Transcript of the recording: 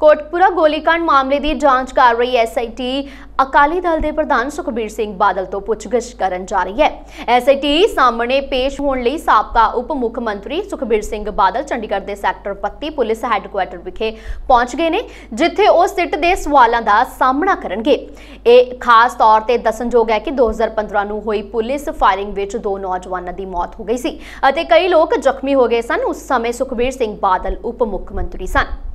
ਕੋਟਪੁਰਾ ਗੋਲੀकांड ਮਾਮਲੇ ਦੀ ਜਾਂਚ ਕਰ ਰਹੀ ਐਸਆਈਟੀ ਅਕਾਲੀ ਦਲ ਦੇ ਪ੍ਰਧਾਨ ਸੁਖਬੀਰ ਸਿੰਘ ਬਾਦਲ ਤੋਂ ਪੁੱਛਗਿੱਛ ਕਰਨ ਜਾ ਰਹੀ ਹੈ ਐਸਆਈਟੀ ਸਾਹਮਣੇ ਪੇਸ਼ ਹੋਣ ਲਈ ਸਾਬਕਾ ਉਪ ਮੁੱਖ ਮੰਤਰੀ ਸੁਖਬੀਰ ਸਿੰਘ ਬਾਦਲ ਚੰਡੀਗੜ੍ਹ ਦੇ ਸੈਕਟਰ 32 ਪੁਲਿਸ ਹੈੱਡਕੁਆਰਟਰ ਵਿਖੇ ਪਹੁੰਚ ਗਏ ਨੇ ਜਿੱਥੇ ਉਹ ਸਿੱਟ ਦੇ ਸਵਾਲਾਂ ਦਾ ਸਾਹਮਣਾ ਕਰਨਗੇ ਇਹ ਖਾਸ ਤੌਰ ਤੇ ਦੱਸਣਯੋਗ ਹੈ ਕਿ 2015 ਨੂੰ ਹੋਈ ਪੁਲਿਸ ਫਾਇਰਿੰਗ ਵਿੱਚ ਦੋ ਨੌਜਵਾਨਾਂ ਦੀ ਮੌਤ ਹੋ ਗਈ ਸੀ ਅਤੇ ਕਈ ਲੋਕ ਜ਼ਖਮੀ ਹੋ ਗਏ ਸਨ ਉਸ ਸਮੇਂ ਸੁਖਬੀਰ ਸਿੰਘ ਬਾਦਲ ਉਪ ਮੁੱਖ ਮੰਤਰੀ ਸਨ